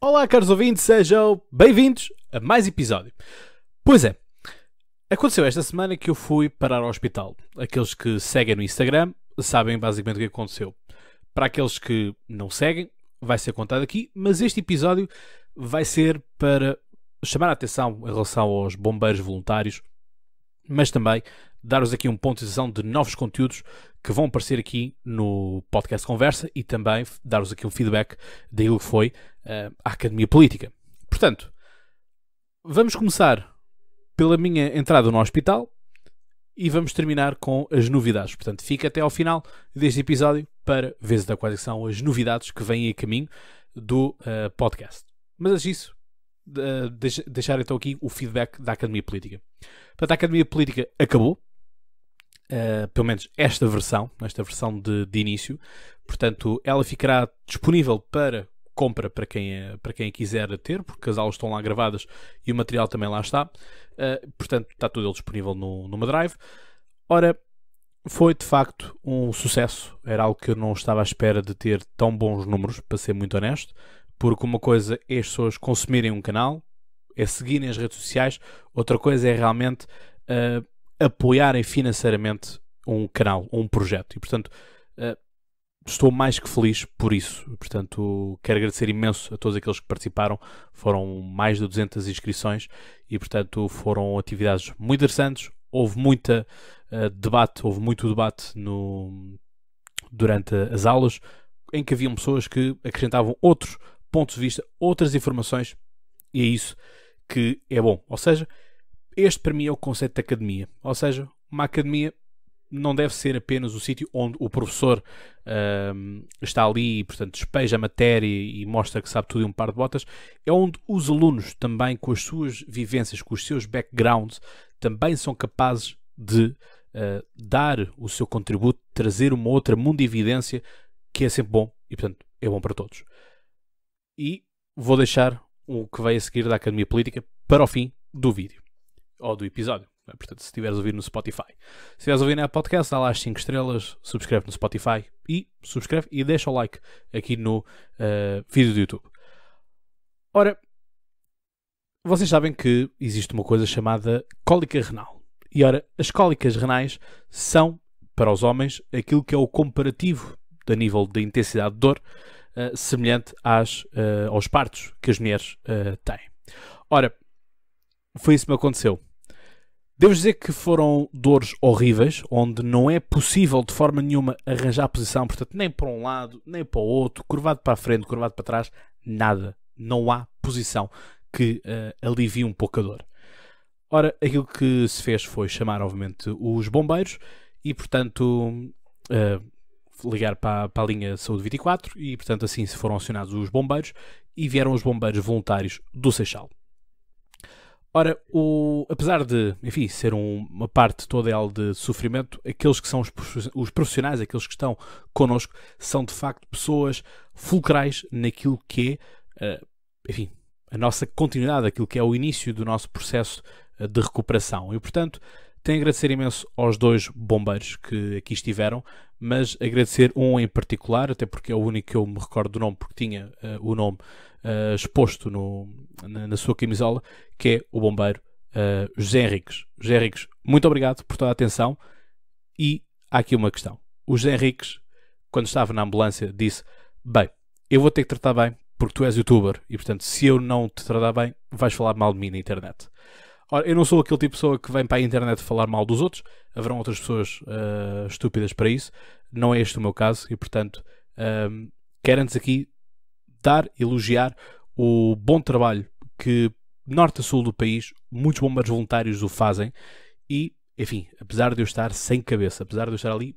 Olá, caros ouvintes, sejam bem-vindos a mais episódio. Pois é, aconteceu esta semana que eu fui parar ao hospital. Aqueles que seguem no Instagram sabem basicamente o que aconteceu. Para aqueles que não seguem, vai ser contado aqui, mas este episódio vai ser para chamar a atenção em relação aos bombeiros voluntários mas também dar-vos aqui um ponto de visão de novos conteúdos que vão aparecer aqui no podcast Conversa e também dar-vos aqui um feedback daquilo que foi uh, a Academia Política. Portanto, vamos começar pela minha entrada no hospital e vamos terminar com as novidades. Portanto, fica até ao final deste episódio para ver quais são as novidades que vêm a caminho do uh, podcast. Mas antes disso, deixar então aqui o feedback da Academia Política. Portanto, a Academia Política acabou, Uh, pelo menos esta versão, esta versão de, de, início. Portanto, ela ficará disponível para compra para quem, para quem quiser ter, porque as aulas estão lá gravadas e o material também lá está. Uh, portanto, está tudo ele disponível no, numa drive. Ora, foi de facto um sucesso. Era algo que eu não estava à espera de ter tão bons números, para ser muito honesto. Porque uma coisa é as pessoas consumirem um canal, é seguirem as redes sociais, outra coisa é realmente uh, apoiarem financeiramente um canal, um projeto. E portanto, uh, estou mais que feliz por isso. Portanto, quero agradecer imenso a todos aqueles que participaram. Foram mais de 200 inscrições e, portanto, foram atividades muito interessantes. Houve muita uh, debate, houve muito debate no, durante as aulas, em que haviam pessoas que acrescentavam outros pontos de vista, outras informações, e é isso que é bom. Ou seja, este para mim é o conceito de academia. Ou seja, uma academia não deve ser apenas o sítio onde o professor está ali e, portanto, despeja a matéria e mostra que sabe tudo e um par de botas. É onde os alunos também, com as suas vivências, com os seus backgrounds, também são capazes de uh, dar o seu contributo, trazer uma outra mundo evidência que é sempre bom e, portanto, é bom para todos. E vou deixar o que vai a seguir da Academia Política para o fim do vídeo ou do episódio. É? Portanto, se estiveres a ouvir no Spotify. Se estiveres a ouvir na podcast, dá lá as 5 estrelas, subscreve no Spotify e subscreve e deixa o like aqui no uh, vídeo do YouTube. Ora, vocês sabem que existe uma coisa chamada cólica renal. E ora, as cólicas renais são, para os homens, aquilo que é o comparativo a nível da intensidade de dor eh, semelhante às, uh, aos partos que as mulheres eh, têm. Ora, foi isso que me aconteceu. Devo dizer que foram dores horríveis, onde não é possível de forma nenhuma arranjar posição, portanto, nem para um lado, nem para o outro, curvado para a frente, curvado para trás, nada. Não há posição que uh, alivie um pouco a dor. Ora, aquilo que se fez foi chamar, obviamente, os bombeiros e, portanto, uh, ligar para, para a linha Saúde 24 e, portanto, assim foram acionados os bombeiros e vieram os bombeiros voluntários do Seixal. Ora, o, apesar de, enfim, ser um, uma parte toda ela de sofrimento, aqueles que são os, os, profissionais, aqueles que estão connosco, são de facto pessoas fulcrais naquilo que é, uh, enfim, a nossa continuidade, aquilo que é o início do nosso processo eh, de recuperação. E, portanto, tenho a agradecer imenso aos dois bombeiros que aqui estiveram, mas agradecer um em particular, até porque é o único que eu me recordo do nome, porque tinha uh, o nome uh, exposto no, na, na, sua camisola, que é o bombeiro uh, José Henriques. José Henriques, muito obrigado por toda a atenção. E há aqui uma questão. O José Henriques, quando estava na ambulância, disse: Bem, eu vou ter que tratar bem porque tu és youtuber e, portanto, se eu não te tratar bem, vais falar mal de mim na internet. Ora, eu não sou aquele tipo de pessoa que vem para a internet falar mal dos outros. Haverão outras pessoas uh, estúpidas para isso. Não é este o meu caso e, portanto, um, ehm, quero antes aqui dar, elogiar o bom trabalho que norte a sul do país muitos bombeiros voluntários o fazem e, enfim, apesar de eu estar sem cabeça, apesar de eu estar ali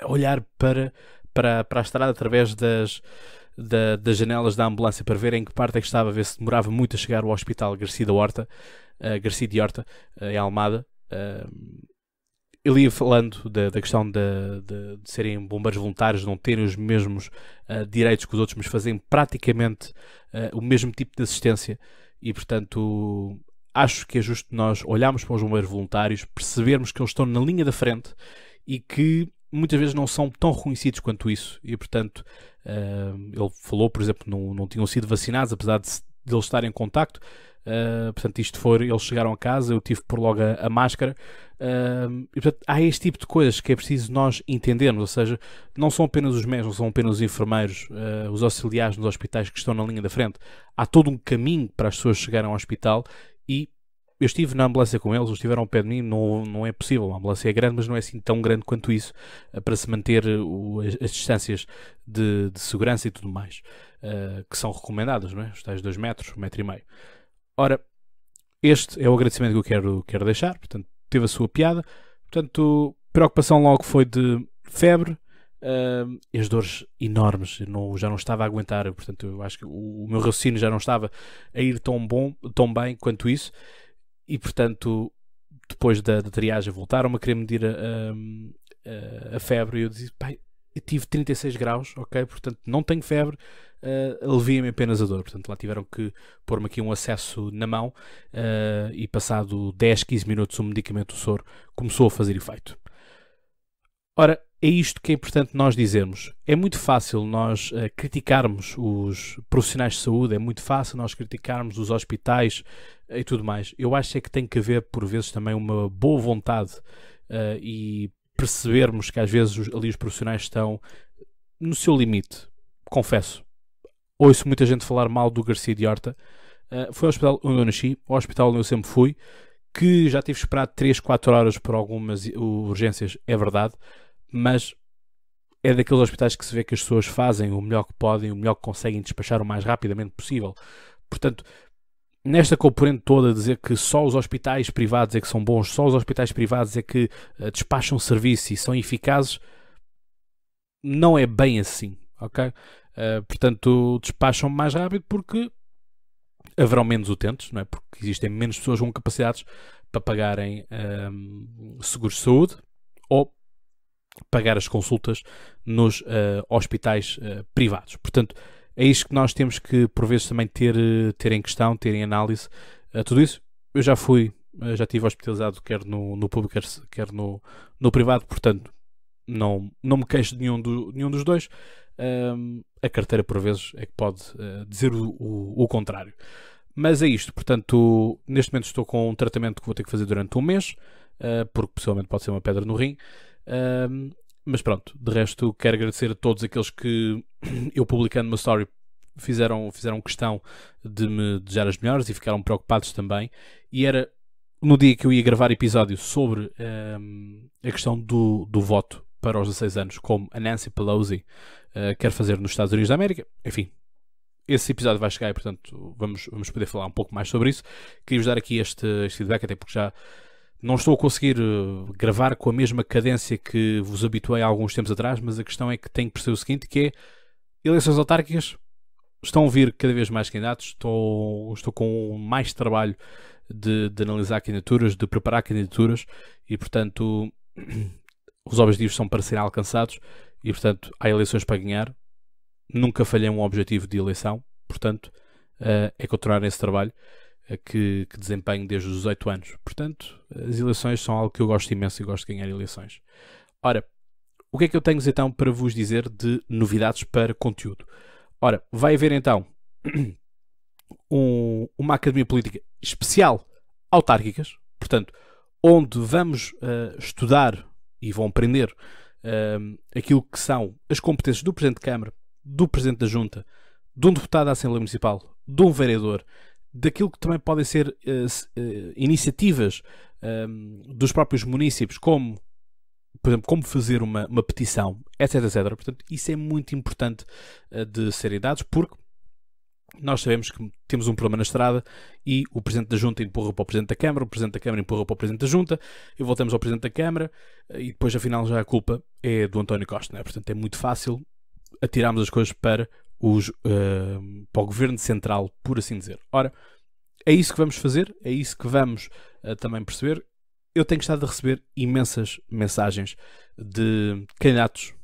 a olhar para, para, para a estrada através das, da, das janelas da ambulância para ver em que parte é que estava, ver se demorava muito a chegar ao hospital Garcia da Horta, uh, Garcia de Horta, eh, em Almada. Eh, ele ia falando da, da questão de, de, de, serem bombeiros voluntários, não terem os mesmos direitos que os outros, mas fazem praticamente o mesmo tipo de assistência. E, portanto, acho que é justo nós olharmos para os bombeiros voluntários, percebermos que eles estão na linha da frente e que muitas vezes não são tão reconhecidos quanto isso. E, portanto, uh, ele falou, por exemplo, não, não tinham sido vacinados, apesar de, de eles estarem em contacto. Uh, portanto, isto foi, eles chegaram a casa, eu tive por logo a, a máscara. Uh, e, portanto, há este tipo de coisas que é preciso nós entendermos, ou seja, não são apenas os médicos, não são apenas os enfermeiros, uh, os auxiliares nos hospitais que estão na linha da frente. Há todo um caminho para as pessoas chegarem ao hospital e eu estive na ambulância com eles, eles estiveram ao pé de mim, não, não é possível. A ambulância é grande, mas não é assim tão grande quanto isso para se manter o, as, as, distâncias de, de, segurança e tudo mais, que são recomendadas, não é? Os tais 2 metros, um metro e meio. Ora, este é o agradecimento que eu quero, quero deixar. Portanto, teve a sua piada. Portanto, preocupação logo foi de febre uh, e as dores enormes. Eu não, já não estava a aguentar. Portanto, eu acho que o, o meu raciocínio já não estava a ir tão, bom, tão bem quanto isso. E, portanto, depois da, da triagem, voltaram-me a querer medir a, a, a febre. E eu disse, pai, eu tive 36 graus, ok? Portanto, não tenho febre uh, eh, alivia-me apenas a dor. Portanto, lá tiveram que pôr-me aqui um acesso na mão uh, e passado 10, 15 minutos o medicamento do soro começou a fazer efeito. Ora, é isto que é importante nós dizermos. É muito fácil nós uh, criticarmos os profissionais de saúde, é muito fácil nós criticarmos os hospitais e tudo mais. Eu acho é que tem que haver, por vezes, também uma boa vontade uh, e percebermos que às vezes os, ali os profissionais estão no seu limite. Confesso, ouço muita gente falar mal do Garcia de Horta. Uh, foi ao hospital onde eu nasci, o hospital onde eu sempre fui, que já tive esperado 3, 4 horas por algumas urgências, é verdade, mas é daqueles hospitais que se vê que as pessoas fazem o melhor que podem, o melhor que conseguem despachar o mais rapidamente possível. Portanto, nesta componente toda, dizer que só os hospitais privados é que são bons, só os hospitais privados é que ah, despacham serviço e são eficazes, não é bem assim ok? Uh, portanto, despacham mais rápido porque haverão menos utentes, não é? Porque existem menos pessoas com capacidades para pagarem um, ehm, seguros de saúde ou pagar as consultas nos uh, hospitais uh, privados. Portanto, é isto que nós temos que, por vezes, também ter, ter em questão, ter em análise tudo isso. Eu já fui, já estive hospitalizado quer no, no público, quer no, no privado, portanto, não, não me queixo de nenhum, do, nenhum dos dois a carteira por vezes é que pode eh, dizer o, o, o, contrário. Mas é isto, portanto, neste momento estou com um tratamento que vou ter que fazer durante um mês, eh, porque possivelmente pode ser uma pedra no rim. mas pronto, de resto quero agradecer a todos aqueles que eu publicando uma story fizeram, fizeram questão de me desejar as melhores e ficaram preocupados também. E era no dia que eu ia gravar episódio sobre um, a questão do, do voto para os 16 anos, como a Nancy Pelosi uh, quer fazer nos Estados Unidos da América. Enfim, esse episódio vai chegar e, portanto, vamos, vamos poder falar um pouco mais sobre isso. Queria-vos dar aqui este, este feedback, até porque já não estou a conseguir eh, gravar com a mesma cadência que vos habituei há alguns tempos atrás, mas a questão é que tenho que perceber o seguinte, que é eleições autárquicas estão a vir cada vez mais candidatos, estou, estou com mais trabalho de, de analisar candidaturas, de preparar candidaturas e, portanto, os objetivos são para serem alcançados e, portanto, há eleições para ganhar. Nunca falhei um objetivo de eleição, portanto, uh, é continuar esse trabalho uh, que, que, desempenho desde os 18 anos. Portanto, as eleições são algo que eu gosto imenso e gosto de ganhar eleições. Ora, o que é que eu tenho então para vos dizer de novidades para conteúdo? Ora, vai haver então um, uma academia política especial autárquicas, portanto, onde vamos uh, estudar e vão aprender uh, aquilo que são as competências do Presidente de Câmara, do Presidente da Junta, de um deputado da Assembleia Municipal, de um vereador, daquilo que também podem ser uh, iniciativas dos próprios municípios, como por exemplo, como fazer uma, uma petição, etc, etc. Portanto, isso é muito importante eh, de serem dados, porque nós sabemos que temos um problema na estrada e o Presidente da Junta empurra para o Presidente da Câmara, o Presidente da Câmara empurra para o Presidente da Junta e voltamos ao Presidente da Câmara eh, e depois afinal já a culpa é do António Costa, não é? Portanto é muito fácil atirarmos as coisas para, os, uh, para o Governo Central, por assim dizer. Ora, é isso que vamos fazer, é isso que vamos uh, também perceber. Eu tenho estado a receber imensas mensagens de candidatos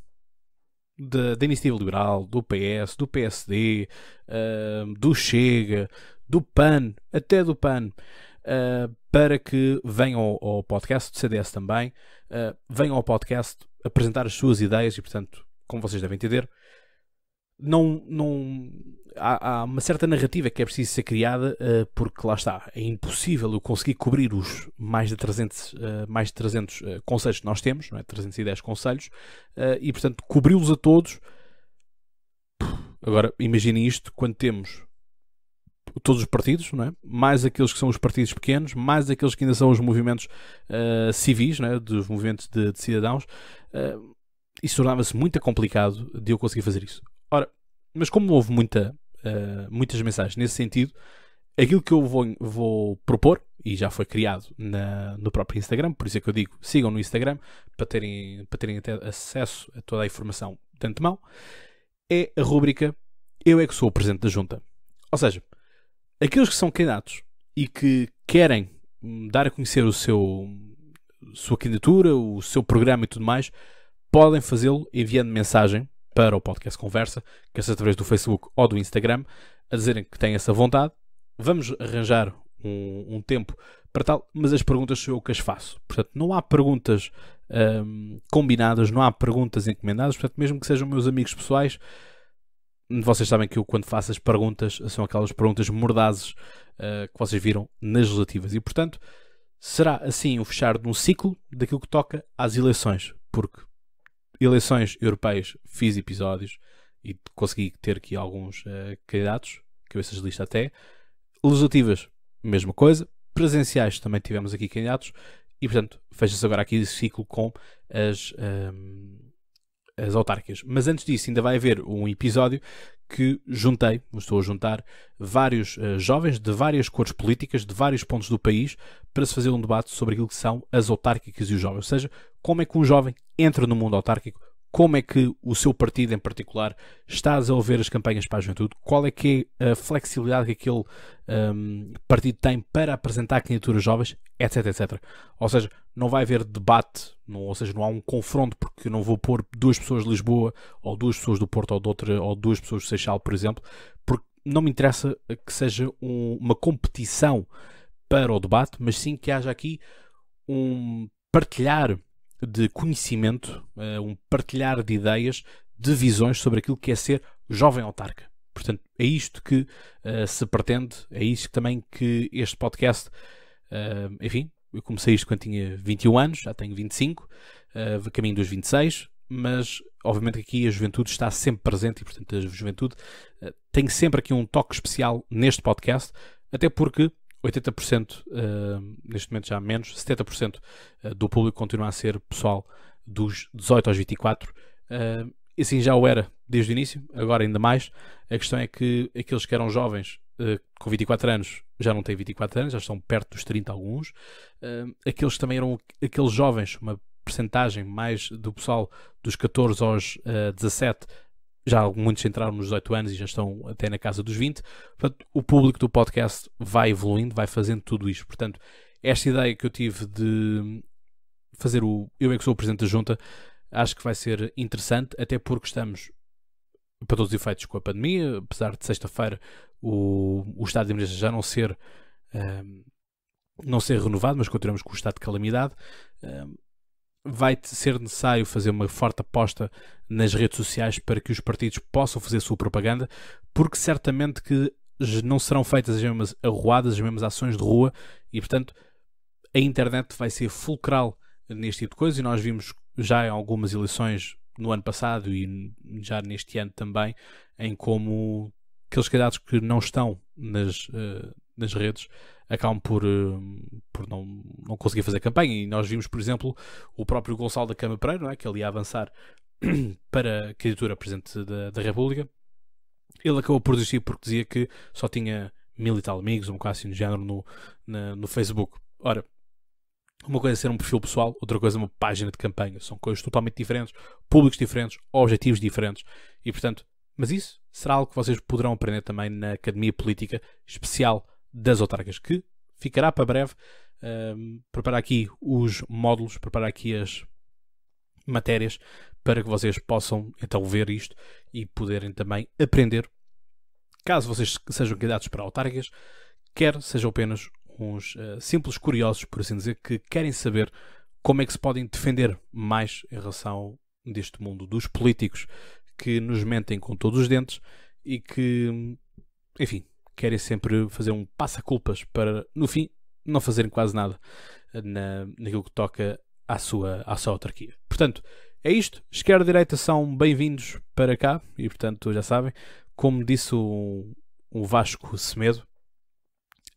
da, Iniciativa Liberal, do PS, do PSD, uh, ah, do Chega, do PAN, até do PAN, uh, ah, para que venham ao, ao, podcast, do CDS também, uh, venham ao podcast apresentar as suas ideias e, portanto, como vocês devem entender, não, não há, há, uma certa narrativa que é preciso ser criada uh, porque lá está, é impossível eu conseguir cobrir os mais de 300, uh, eh, mais de 300 uh, eh, conselhos que nós temos, não é? 310 conselhos, e portanto cobri-los a todos. Agora imaginem isto quando temos todos os partidos, não é? mais aqueles que são os partidos pequenos, mais aqueles que ainda são os movimentos civis, não é? dos movimentos de, de cidadãos isso tornava-se muito complicado de eu conseguir fazer isso. Ora, mas como houve muita, uh, muitas mensagens nesse sentido, aquilo que eu vou, vou propor, e já foi criado na, no próprio Instagram, por isso é que eu digo, sigam no Instagram para terem, para terem acesso a toda a informação de antemão, é a rúbrica Eu é que sou o Presidente da Junta. Ou seja, aqueles que são candidatos e que querem hum, dar a conhecer o seu sua candidatura, o seu programa e tudo mais, podem fazê-lo enviando mensagem para o podcast Conversa, quer seja é através do Facebook ou do Instagram, a dizerem que têm essa vontade. Vamos arranjar um, um tempo para tal, mas as perguntas sou eu que as faço. Portanto, não há perguntas hum, combinadas, não há perguntas encomendadas, portanto, mesmo que sejam meus amigos pessoais, vocês sabem que eu, quando faço as perguntas, são aquelas perguntas mordazes uh, que vocês viram nas relativas. E, portanto, será assim o fechar de um ciclo daquilo que toca às eleições, porque eleições europeias fiz episódios e consegui ter aqui alguns uh, candidatos, cabeças de lista até. Legislativas, mesma coisa. Presenciais também tivemos aqui candidatos. E, portanto, fecha-se agora aqui esse ciclo com as, ehm, as autárquicas. Mas antes disso, ainda vai haver um episódio que juntei, estou a juntar vários uh, jovens de várias cores políticas, de vários pontos do país, para se fazer um debate sobre aquilo que são as autárquicas e os jovens. Ou seja, como é que um jovem entra no mundo autárquico, como é que o seu partido em particular está a desenvolver as campanhas para a juventude, qual é que é a flexibilidade que aquele um, partido tem para apresentar candidaturas jovens, etc, etc. Ou seja, não vai haver debate, não, ou seja, não há um confronto, porque eu não vou pôr duas pessoas de Lisboa, ou duas pessoas do Porto, ou, de outra, ou duas pessoas do Seixal, por exemplo, porque não me interessa que seja um, uma competição para o debate, mas sim que haja aqui um partilhar de conhecimento, eh, um partilhar de ideias, de visões sobre aquilo que é ser jovem autarca. Portanto, é isto que uh, se pretende, é isto também que este podcast, uh, enfim, eu comecei isto quando tinha 21 anos, já tenho 25, uh, caminho dos 26, mas obviamente aqui a juventude está sempre presente e, portanto, a juventude uh, tem sempre aqui um toque especial neste podcast, até porque 80%, uh, eh, neste momento já menos, 70% eh, do público continua a ser pessoal dos 18 aos 24. Uh, e assim já o era desde o início, agora ainda mais. A questão é que aqueles que eram jovens uh, com 24 anos já não têm 24 anos, já estão perto dos 30 alguns. Uh, aqueles que também eram aqueles jovens, uma percentagem mais do pessoal dos 14 aos uh, 17 já muitos entraram nos 18 anos e já estão até na casa dos 20. Portanto, o público do podcast vai evoluindo, vai fazendo tudo isto. Portanto, esta ideia que eu tive de fazer o Eu é que sou o presidente da junta, acho que vai ser interessante, até porque estamos para todos os efeitos com a pandemia, apesar de sexta-feira o, o estado de emergência já não ser um, ehm, não ser renovado, mas continuamos com o estado de calamidade. Um, ehm, vai ser necessário fazer uma forte aposta nas redes sociais para que os partidos possam fazer a sua propaganda, porque certamente que não serão feitas as mesmas arruadas, as mesmas ações de rua e, portanto, a internet vai ser fulcral neste tipo de coisa e nós vimos já em algumas eleições no ano passado e já neste ano também em como aqueles candidatos que não estão nas, uh, nas redes acabam por, uh, por não, não conseguir fazer campanha. E nós vimos, por exemplo, o próprio Gonçalo da Câmara Pereira, não é? que ele ia avançar para a candidatura a Presidente da, da República. Ele acabou por desistir porque dizia que só tinha mil e tal amigos, um bocado assim do género, no, na, no Facebook. Ora, uma coisa é ser um perfil pessoal, outra coisa é uma página de campanha. São coisas totalmente diferentes, públicos diferentes, objetivos diferentes. E, portanto, mas isso será algo que vocês poderão aprender também na Academia Política Especial das Autarcas, que ficará para breve um, preparar aqui os módulos, preparar aqui as matérias para que vocês possam então ver isto e poderem também aprender. Caso vocês sejam candidatos para autárquicas, quer sejam apenas uns uh, simples curiosos, por assim dizer, que querem saber como é que se podem defender mais em relação deste mundo dos políticos que nos mentem com todos os dentes e que, enfim, querem sempre fazer um passa-culpas para, no fim, não fazerem quase nada na, naquilo que toca à sua, à sua autarquia. Portanto, é isto. Esquerda e direita são bem-vindos para cá e, portanto, já sabem. Como disse o Vasco Semedo,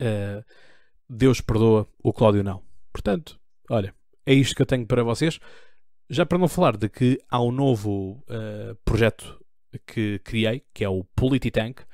uh, Deus perdoa, o Cláudio não. Portanto, olha, é isto que eu tenho para vocês. Já para não falar de que há um novo uh, projeto que criei, que é o Polititank. Tank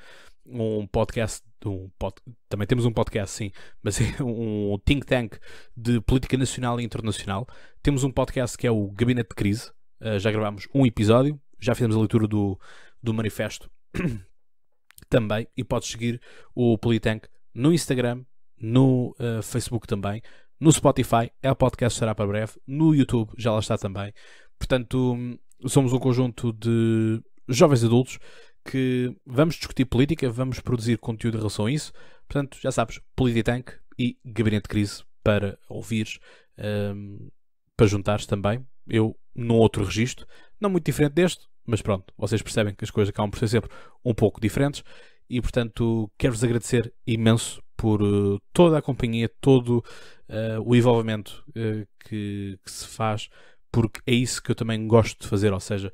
um podcast um pod... também temos um podcast, sim, mas é um think tank de política nacional e internacional. Temos um podcast que é o Gabinete de Crise. Uh, já gravámos um episódio, já fizemos a leitura do, do manifesto também. E podes seguir o Politank no Instagram, no uh, Facebook também, no Spotify. É o podcast, será para breve. No YouTube, já lá está também. Portanto, hum, somos um conjunto de jovens adultos que vamos discutir política, vamos produzir conteúdo em relação a isso. Portanto, já sabes, Polititank e Gabinete de Crise para ouvires, um, para juntares também. Eu num outro registro, não muito diferente deste, mas pronto, vocês percebem que as coisas acabam por ser sempre um pouco diferentes. E portanto, quero-vos agradecer imenso por eh, toda a companhia, todo uh, o envolvimento uh, que, que se faz, porque é isso que eu também gosto de fazer, ou seja,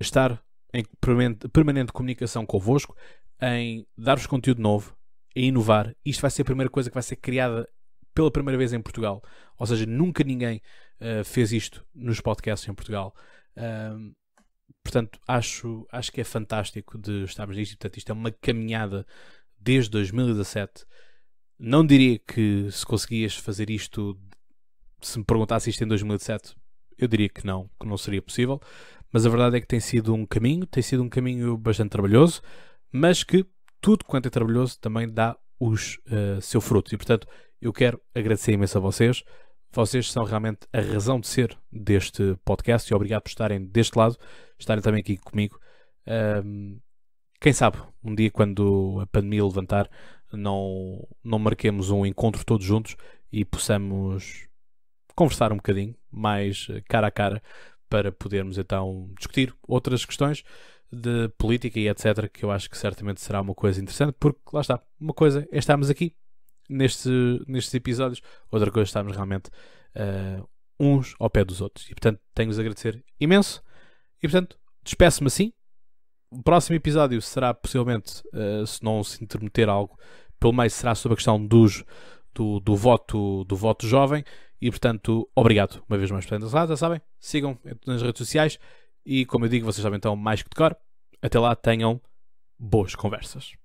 estar em permanente, permanente comunicação convosco, em dar-vos conteúdo novo, em inovar. Isto vai ser a primeira coisa que vai ser criada pela primeira vez em Portugal. Ou seja, nunca ninguém uh, fez isto nos podcasts em Portugal. Uh, portanto, acho, acho que é fantástico de estarmos nisto. Portanto, isto é uma caminhada desde 2017. Não diria que se conseguias fazer isto, se me perguntasse isto em 2017, eu diria que não, que não seria possível mas a verdade é que tem sido um caminho, tem sido um caminho bastante trabalhoso, mas que tudo quanto é trabalhoso também dá os uh, seu fruto. E portanto, eu quero agradecer imenso a vocês. Vocês são realmente a razão de ser deste podcast e obrigado por estarem deste lado, estarem também aqui comigo. Um, quem sabe, um dia quando a pandemia levantar, não, não marquemos um encontro todos juntos e possamos conversar um bocadinho mais eh, cara a cara para podermos então discutir outras questões de política e etc., que eu acho que certamente será uma coisa interessante, porque lá está, uma coisa é estarmos aqui neste, nestes episódios, outra coisa é estarmos realmente uh, uns ao pé dos outros. E portanto, tenho-vos a agradecer imenso. E portanto, despeço-me assim. O próximo episódio será possivelmente, uh, se não se intermeter algo, pelo meio será sobre a questão dos, do, do, voto, do voto jovem e portanto, obrigado uma vez mais por terem já sabem. Sigam nas redes sociais e, como eu digo, vocês sabem então mais que de cor. Até lá, tenham boas conversas.